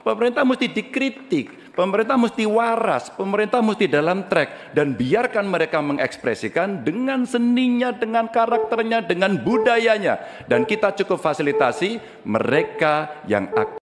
Pemerintah mesti dikritik, pemerintah mesti waras, pemerintah mesti dalam track dan biarkan mereka mengekspresikan dengan seninya, dengan karakternya, dengan budayanya dan kita cukup fasilitasi mereka yang aktif.